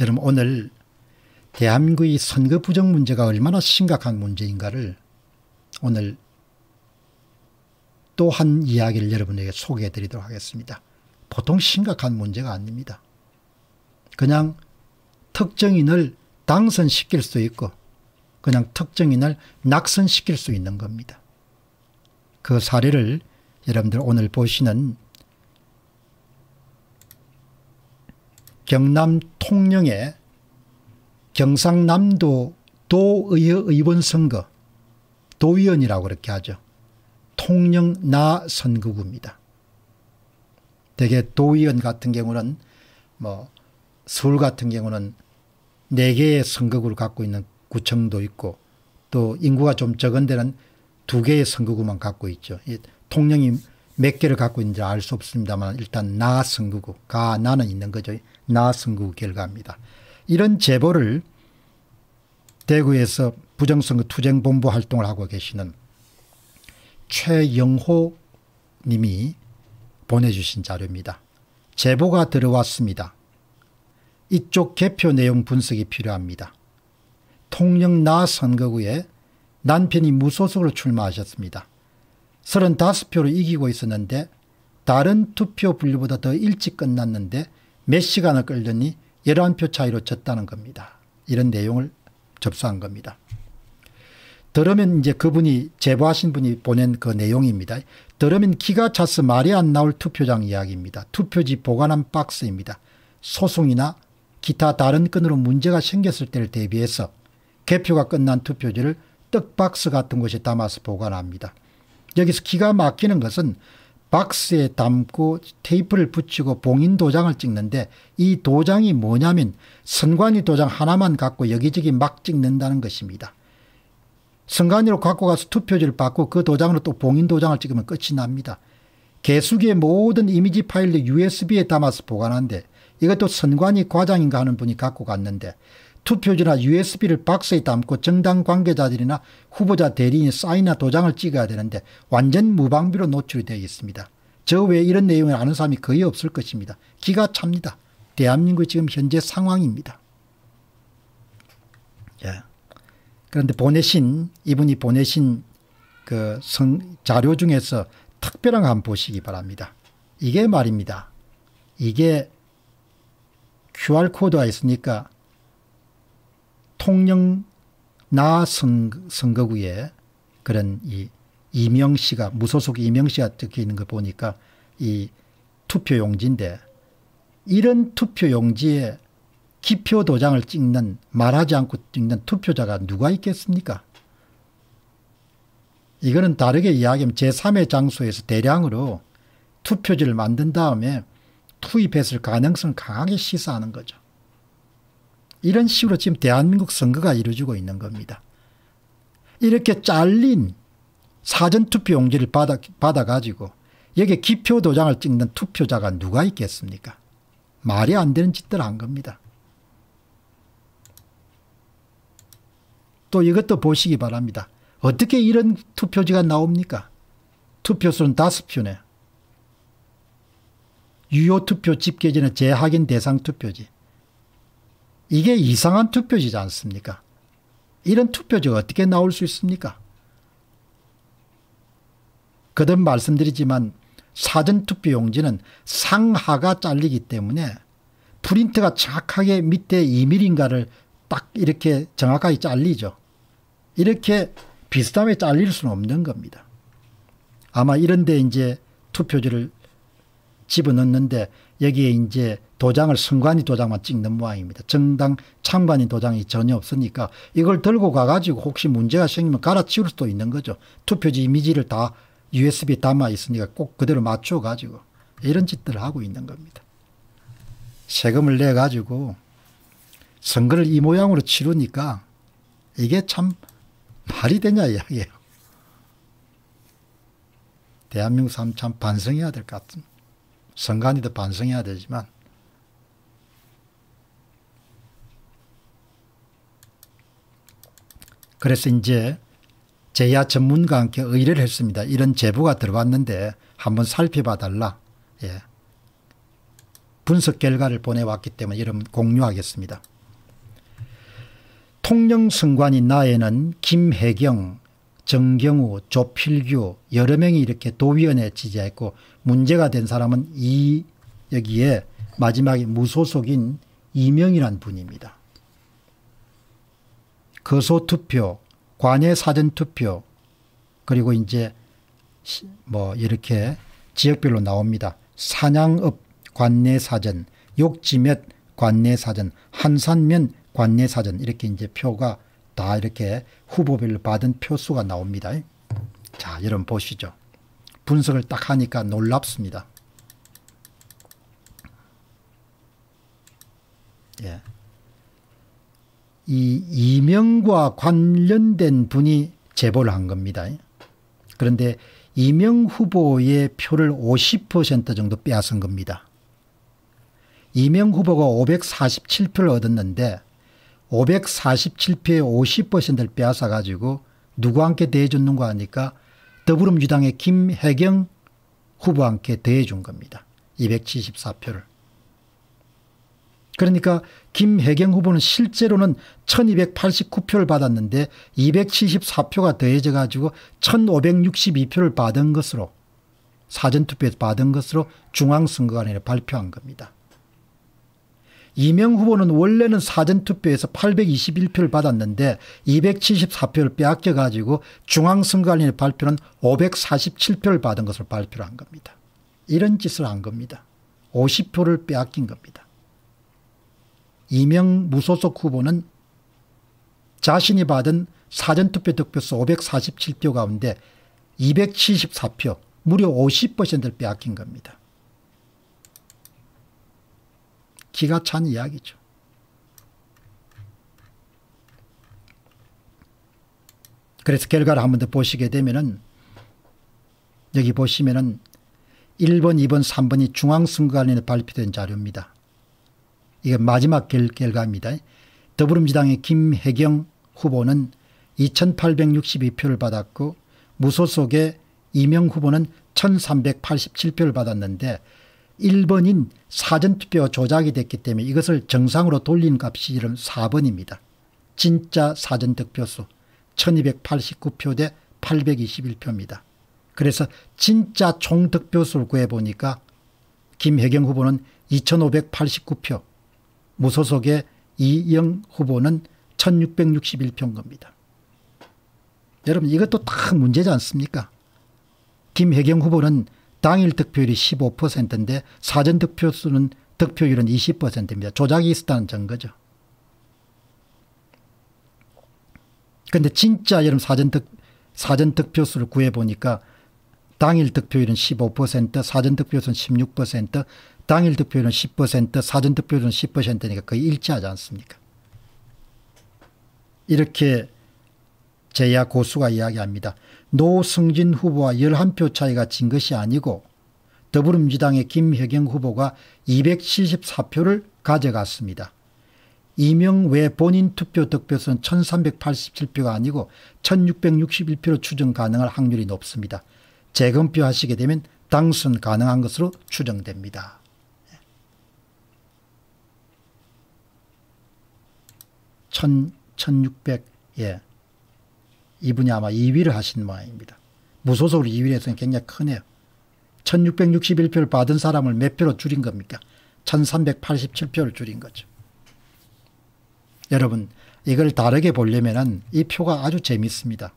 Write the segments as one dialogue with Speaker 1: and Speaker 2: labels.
Speaker 1: 여러분 오늘 대한민국의 선거 부정 문제가 얼마나 심각한 문제인가를 오늘 또 한 이야기를 여러분에게 소개해 드리도록 하겠습니다. 보통 심각한 문제가 아닙니다. 그냥 특정인을 당선시킬 수 있고 그냥 특정인을 낙선시킬 수 있는 겁니다. 그 사례를 여러분들 오늘 보시는 경남 통영의 경상남도 도의회 의원 선거 도의원이라고 그렇게 하죠. 통영나 선거구입니다. 대개 도의원 같은 경우는 뭐 서울 같은 경우는 4개의 선거구를 갖고 있는 구청도 있고 또 인구가 좀 적은 데는 2개의 선거구만 갖고 있죠. 통영이 몇 개를 갖고 있는지 알 수 없습니다만 일단 나 선거구 가 나는 있는 거죠. 나 선거 결과입니다. 이런 제보를 대구에서 부정선거 투쟁본부 활동을 하고 계시는 최영호 님이 보내주신 자료입니다. 제보가 들어왔습니다. 이쪽 개표 내용 분석이 필요합니다. 통영 나 선거구에 남편이 무소속으로 출마하셨습니다. 35표로 이기고 있었는데 다른 투표 분류보다 더 일찍 끝났는데 몇 시간을 끌더니 11표 차이로 졌다는 겁니다. 이런 내용을 접수한 겁니다. 들으면 이제 그분이 제보하신 분이 보낸 그 내용입니다. 들으면 기가 차서 말이 안 나올 투표장 이야기입니다. 투표지 보관한 박스입니다. 소송이나 기타 다른 건으로 문제가 생겼을 때를 대비해서 개표가 끝난 투표지를 떡박스 같은 곳에 담아서 보관합니다. 여기서 기가 막히는 것은 박스에 담고 테이프를 붙이고 봉인 도장을 찍는데 이 도장이 뭐냐면 선관위 도장 하나만 갖고 여기저기 막 찍는다는 것입니다. 선관위로 갖고 가서 투표지를 받고 그 도장으로 또 봉인 도장을 찍으면 끝이 납니다. 개수기의 모든 이미지 파일을 USB에 담아서 보관한데 이것도 선관위 과장인가 하는 분이 갖고 갔는데 투표지나 USB를 박스에 담고 정당 관계자들이나 후보자 대리인 사인이나 도장을 찍어야 되는데 완전 무방비로 노출이 되어 있습니다. 저 외에 이런 내용을 아는 사람이 거의 없을 것입니다. 기가 찹니다. 대한민국 지금 현재 상황입니다. 예. 그런데 보내신 이분이 보내신 그 성, 자료 중에서 특별한 한 보시기 바랍니다. 이게 말입니다. 이게 QR코드가 있으니까 대통령 나 선, 거구에 그런 이 이명 씨가 무소속 이명 씨가 적혀 있는 걸 보니까 이 투표 용지인데 이런 투표 용지에 기표 도장을 찍는 말하지 않고 찍는 투표자가 누가 있겠습니까? 이거는 다르게 이야기하면 제3의 장소에서 대량으로 투표지를 만든 다음에 투입했을 가능성을 강하게 시사하는 거죠. 이런 식으로 지금 대한민국 선거가 이루어지고 있는 겁니다. 이렇게 잘린 사전투표 용지를 받아, 받아가지고 여기에 기표 도장을 찍는 투표자가 누가 있겠습니까? 말이 안 되는 짓들 한 겁니다. 또 이것도 보시기 바랍니다. 어떻게 이런 투표지가 나옵니까? 투표수는 다섯 표네. 유효 투표 집계지는 재확인 대상 투표지. 이게 이상한 투표지지 않습니까? 이런 투표지가 어떻게 나올 수 있습니까? 거듭 말씀드리지만 사전투표 용지는 상하가 잘리기 때문에 프린트가 정확하게 밑에 2mm인가를 딱 이렇게 정확하게 잘리죠. 이렇게 비슷하게 잘릴 수는 없는 겁니다. 아마 이런데 이제 투표지를 집어넣는데 여기에 이제 도장을 선관위 도장만 찍는 모양입니다. 정당 참관인 도장이 전혀 없으니까 이걸 들고 가가지고 혹시 문제가 생기면 갈아치울 수도 있는 거죠. 투표지 이미지를 다 USB 담아 있으니까 꼭 그대로 맞춰가지고 이런 짓들을 하고 있는 겁니다. 세금을 내가지고 선거를 이 모양으로 치르니까 이게 참 말이 되냐 이야기예요. 대한민국 사람 참 반성해야 될 것 같습니다. 선관위도 반성해야 되지만 그래서 이제 제야 전문가와 함께 의뢰를 했습니다. 이런 제보가 들어왔는데 한번 살펴봐 달라. 예. 분석 결과를 보내왔기 때문에 이름 공유하겠습니다. 통영승관인 나에는 김혜경, 정경우, 조필규 여러 명이 이렇게 도위원회 지지했고 문제가 된 사람은 이 여기에 마지막에 무소속인 이명이란 분입니다. 거소투표, 관외사전투표 그리고 이제 뭐 이렇게 지역별로 나옵니다. 사냥읍 관내사전, 욕지몇 관내사전, 한산면 관내사전 이렇게 이제 표가 다 이렇게 후보별로 받은 표수가 나옵니다. 자, 여러분 보시죠. 분석을 딱 하니까 놀랍습니다. 예. 이 이명과 관련된 분이 제보를 한 겁니다. 그런데 이명 후보의 표를 50% 정도 빼앗은 겁니다. 이명 후보가 547표를 얻었는데 547표의 50%를 빼앗아 가지고 누구와 함 대해줬는가 하니까 더불어민주당의 김혜경 후보와 함 대해준 겁니다. 274표를. 그러니까 김혜경 후보는 실제로는 1289표를 받았는데 274표가 더해져 가지고 1562표를 받은 것으로 사전투표에서 받은 것으로 중앙선거관에 발표한 겁니다. 이명 후보는 원래는 사전투표에서 821표를 받았는데 274표를 빼앗겨 가지고 중앙선거관리의 발표는 547표를 받은 것을 발표한 겁니다. 이런 짓을 한 겁니다. 50표를 빼앗긴 겁니다. 이명 무소속 후보는 자신이 받은 사전투표 득표수 547표 가운데 274표 무려 50%를 빼앗긴 겁니다. 기가 찬 이야기죠. 그래서 결과를 한 번 더 보시게 되면은 여기 보시면은 1번, 2번, 3번이 중앙선거관련에 발표된 자료입니다. 이게 마지막 결, 과입니다 더불어민주당의 김혜경 후보는 2862표를 받았고 무소속의 이명 후보는 1387표를 받았는데 1번인 사전투표 조작이 됐기 때문에 이것을 정상으로 돌린 값이 4번입니다. 진짜 사전득표수 1289표 대 821표입니다. 그래서 진짜 총득표수를 구해보니까 김혜경 후보는 2589표 무소속의 이영 후보는 1661표인 겁니다. 여러분 이것도 다 문제지 않습니까? 김혜경 후보는 당일 득표율이 15%인데 사전 득표수는 득표율은 20%입니다. 조작이 있었다는 증거죠. 그런데 진짜 여러분 사전 득 사전 득표수를 구해 보니까 당일 득표율은 15%, 사전 득표수는 당일 득표율은 10% 사전 득표율은 10%니까 거의 일치하지 않습니까? 이렇게 제야 고수가 이야기합니다. 노승진 후보와 11표 차이가 진 것이 아니고 더불어민주당의 김혜경 후보가 274표를 가져갔습니다. 이명외 본인 투표 득표수는 1387표가 아니고 1661표로 추정 가능할 확률이 높습니다. 재검표 하시게 되면 당선 가능한 것으로 추정됩니다. 1600, 예. 이분이 아마 2위를 하신 모양입니다. 무소속으로 2위를 해서 굉장히 크네요. 1661표를 받은 사람을 몇 표로 줄인 겁니까? 1387표를 줄인 거죠. 여러분 이걸 다르게 보려면 이 표가 아주 재밌습니다.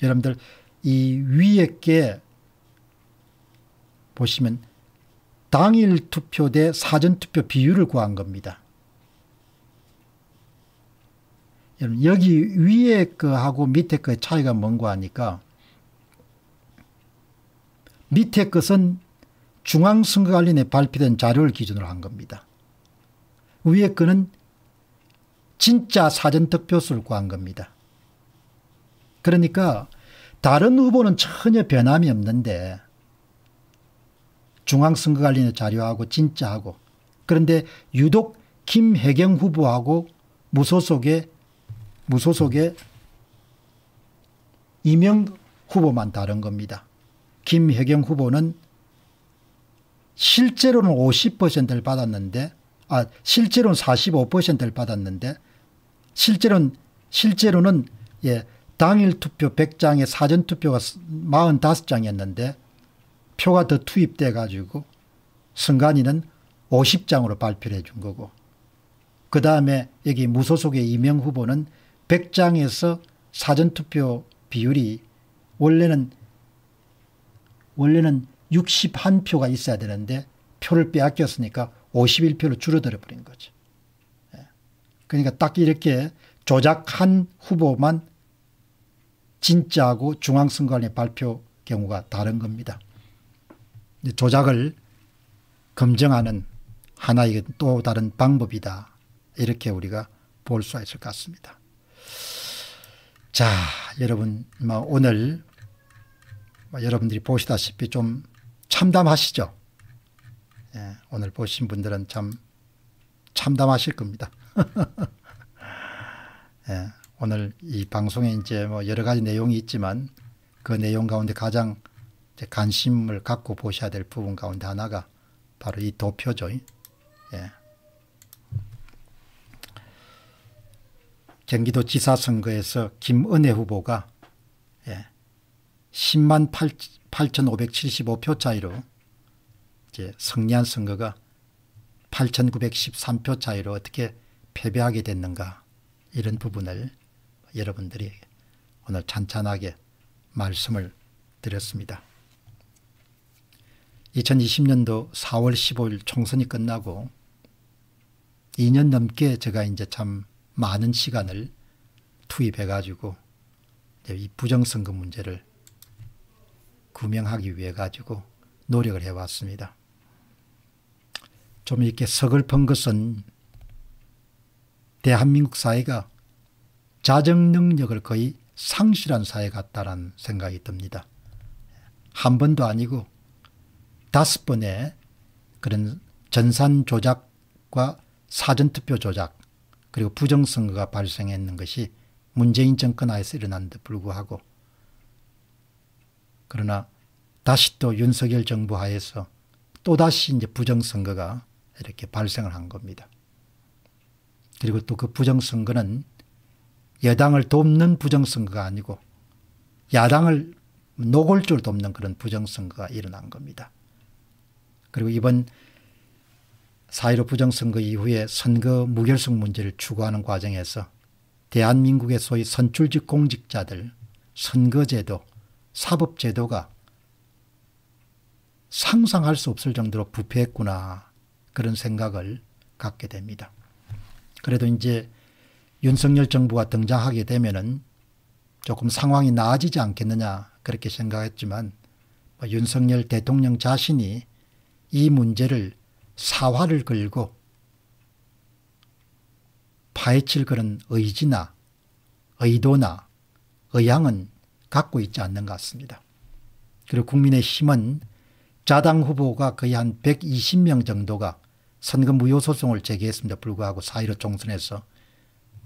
Speaker 1: 여러분들 이 위에 게 보시면 당일 투표 대 사전 투표 비율을 구한 겁니다. 여러분 여기 위에 거하고 밑에 거의 차이가 뭔가 하니까 밑에 것은 중앙선거관리에 발표된 자료를 기준으로 한 겁니다. 위에 거는 진짜 사전투표수를 구한 겁니다. 그러니까 다른 후보는 전혀 변함이 없는데 중앙선거관리의 자료하고 진짜하고 그런데 유독 김혜경 후보하고 무소속의 무소속의 이명 후보만 다른 겁니다. 김혜경 후보는 실제로는 50%를 받았는데 아 실제로는 45%를 받았는데 실제로는 실제로는 예 당일 투표 100장에 사전 투표가 45장이었는데 표가 더 투입돼 가지고 승관이는 50장으로 발표를 해 준 거고 그다음에 여기 무소속의 이명 후보는 100장에서 사전투표 비율이 원래는 원래는 61표가 있어야 되는데 표를 빼앗겼으니까 51표로 줄어들어 버린 거죠. 예. 그러니까 딱 이렇게 조작한 후보만 진짜하고 중앙선관위 발표 경우가 다른 겁니다. 조작을 검증하는 하나의 또 다른 방법이다. 이렇게 우리가 볼 수 있을 것 같습니다. 자, 여러분, 뭐 오늘 뭐 여러분들이 보시다시피 좀 참담하시죠? 예, 오늘 보신 분들은 참 참담하실 겁니다. 예, 오늘 이 방송에 이제 뭐 여러 가지 내용이 있지만 그 내용 가운데 가장 관심을 갖고 보셔야 될 부분 가운데 하나가 바로 이 도표죠. 예. 경기도지사 선거에서 김은혜 후보가 10만 8, 8,575표 차이로 이제 승리한 선거가 8,913표 차이로 어떻게 패배하게 됐는가 이런 부분을 여러분들이 오늘 찬찬하게 말씀을 드렸습니다. 2020년도 4월 15일 총선이 끝나고 2년 넘게 제가 이제 참 많은 시간을 투입해가지고 이 부정선거 문제를 구명하기 위해 가지고 노력을 해왔습니다. 좀 이렇게 서글픈 것은 대한민국 사회가 자정 능력을 거의 상실한 사회 같다는 생각이 듭니다. 한 번도 아니고 다섯 번의 그런 전산 조작과 사전투표 조작 그리고 부정선거가 발생했는 것이 문재인 정권 하에서 일어난 데 불구하고 그러나 다시 또 윤석열 정부 하에서 또다시 이제 부정선거가 이렇게 발생을 한 겁니다. 그리고 또 그 부정선거는 여당을 돕는 부정선거가 아니고 야당을 노골적으로 돕는 그런 부정선거가 일어난 겁니다. 그리고 이번 4.15 부정선거 이후에 선거 무결성 문제를 추구하는 과정에서 대한민국의 소위 선출직 공직자들 선거제도 사법제도가 상상할 수 없을 정도로 부패했구나 그런 생각을 갖게 됩니다. 그래도 이제 윤석열 정부가 등장하게 되면은 조금 상황이 나아지지 않겠느냐 그렇게 생각했지만 뭐 윤석열 대통령 자신이 이 문제를 사활을 걸고 파헤칠 그런 의지나 의도나 의향은 갖고 있지 않는 것 같습니다. 그리고 국민의힘은 자당 후보가 거의 한 120명 정도가 선거 무효 소송을 제기했습니다. 불구하고 4.15 총선에서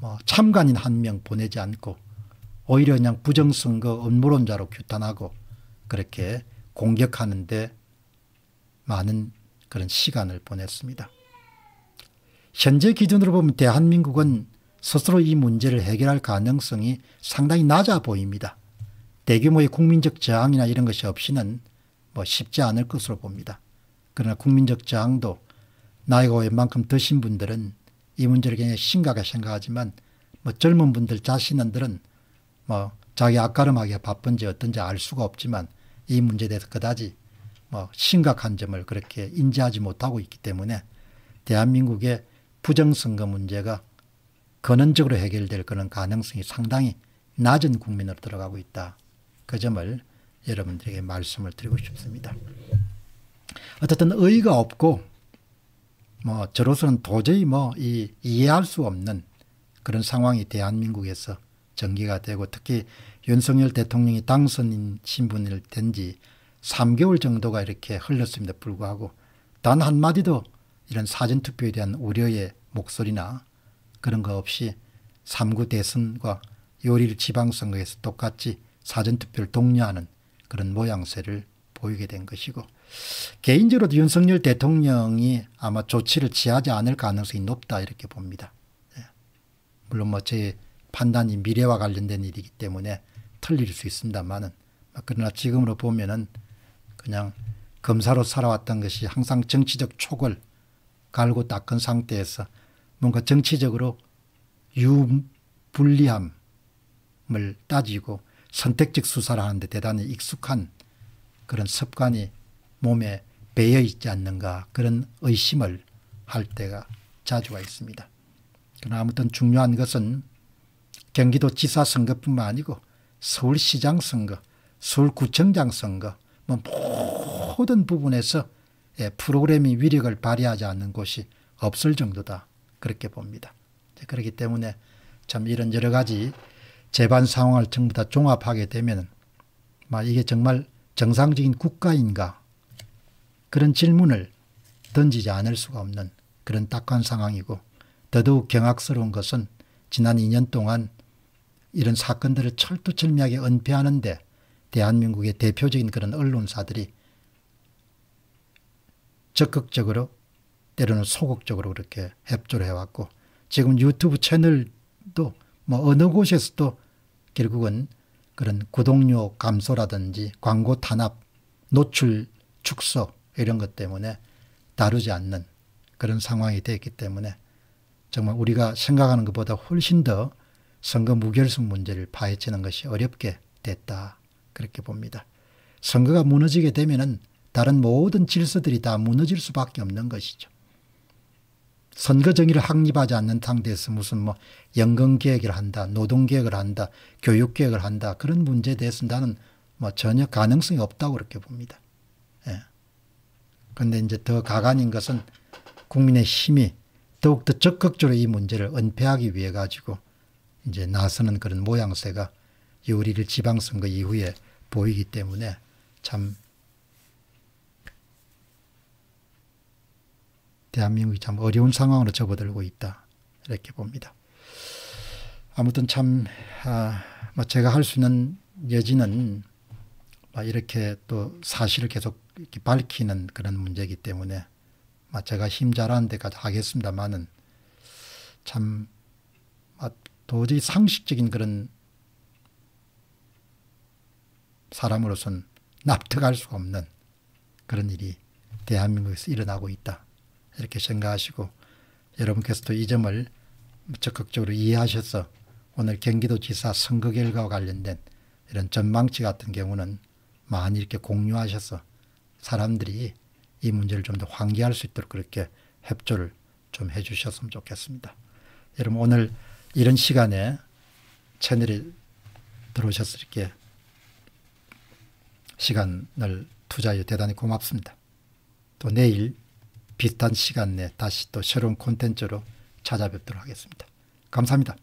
Speaker 1: 뭐 참관인 한 명 보내지 않고 오히려 그냥 부정선거 음모론자로 규탄하고 그렇게 공격하는데 많은 그런 시간을 보냈습니다. 현재 기준으로 보면 대한민국은 스스로 이 문제를 해결할 가능성이 상당히 낮아 보입니다. 대규모의 국민적 저항이나 이런 것이 없이는 뭐 쉽지 않을 것으로 봅니다. 그러나 국민적 저항도 나이가 웬만큼 드신 분들은 이 문제를 굉장히 심각하게 생각하지만 뭐 젊은 분들 자신들은 뭐 자기 앞가름하기 바쁜지 어떤지 알 수가 없지만 이 문제에 대해서 그다지 뭐 심각한 점을 그렇게 인지하지 못하고 있기 때문에 대한민국의 부정선거 문제가 근원적으로 해결될 그런 가능성이 상당히 낮은 국민으로 들어가고 있다. 그 점을 여러분들에게 말씀을 드리고 싶습니다. 어쨌든 의의가 없고 뭐 저로서는 도저히 뭐 이, 이해할 수 없는 그런 상황이 대한민국에서 전개가 되고 특히 윤석열 대통령이 당선인 신분을 된지 3개월 정도가 이렇게 흘렀습니다. 불구하고 단 한마디도 이런 사전투표에 대한 우려의 목소리나 그런 거 없이 3구 대선과 요일 지방선거에서 똑같이 사전투표를 독려하는 그런 모양새를 보이게 된 것이고 개인적으로도 윤석열 대통령이 아마 조치를 취하지 않을 가능성이 높다 이렇게 봅니다. 예. 물론 뭐 제 판단이 미래와 관련된 일이기 때문에 틀릴 수 있습니다만은 그러나 지금으로 보면은 그냥 검사로 살아왔던 것이 항상 정치적 촉을 갈고 닦은 상태에서 뭔가 정치적으로 유불리함을 따지고 선택적 수사를 하는데 대단히 익숙한 그런 습관이 몸에 배어 있지 않는가 그런 의심을 할 때가 자주가 있습니다. 그러나 아무튼 중요한 것은 경기도 지사 선거뿐만 아니고 서울시장 선거, 서울구청장 선거, 뭐 모든 부분에서 예, 프로그램이 위력을 발휘하지 않는 곳이 없을 정도다. 그렇게 봅니다. 그렇기 때문에 참 이런 여러 가지 재반 상황을 전부 다 종합하게 되면 이게 정말 정상적인 국가인가 그런 질문을 던지지 않을 수가 없는 그런 딱한 상황이고 더더욱 경악스러운 것은 지난 2년 동안 이런 사건들을 철두철미하게 은폐하는데 대한민국의 대표적인 그런 언론사들이 적극적으로 때로는 소극적으로 그렇게 협조를 해왔고 지금 유튜브 채널도 뭐 어느 곳에서도 결국은 그런 구독료 감소라든지 광고 탄압, 노출 축소 이런 것 때문에 다루지 않는 그런 상황이 되 됐기 때문에 정말 우리가 생각하는 것보다 훨씬 더 선거 무결승 문제를 파헤치는 것이 어렵게 됐다. 그렇게 봅니다. 선거가 무너지게 되면 다른 모든 질서들이 다 무너질 수밖에 없는 것이죠. 선거 정의를 확립하지 않는 상태에서 무슨 뭐 연금 계획을 한다, 노동 계획을 한다, 교육 계획을 한다 그런 문제에 대해서 나는 뭐 전혀 가능성이 없다고 그렇게 봅니다. 예. 근데 이제 더 가관인 것은 국민의 힘이 더욱더 적극적으로 이 문제를 은폐하기 위해 가지고 이제 나서는 그런 모양새가 이 우리를 지방선거 이후에 보이기 때문에 참 대한민국이 참 어려운 상황으로 접어들고 있다 이렇게 봅니다. 아무튼 참 아, 뭐 제가 할 수 있는 여지는 뭐 이렇게 또 사실을 계속 이렇게 밝히는 그런 문제이기 때문에 뭐 제가 힘자라는 데까지 하겠습니다만은 참 도저히 상식적인 그런 사람으로서는 납득할 수 없는 그런 일이 대한민국에서 일어나고 있다. 이렇게 생각하시고 여러분께서도 이 점을 적극적으로 이해하셔서 오늘 경기도지사 선거 결과와 관련된 이런 전망치 같은 경우는 많이 이렇게 공유하셔서 사람들이 이 문제를 좀 더 환기할 수 있도록 그렇게 협조를 좀 해주셨으면 좋겠습니다. 여러분 오늘 이런 시간에 채널에 들어오셨을이렇 시간을 투자해 대단히 고맙습니다. 또 내일 비슷한 시간 내 다시 또 새로운 콘텐츠로 찾아뵙도록 하겠습니다. 감사합니다.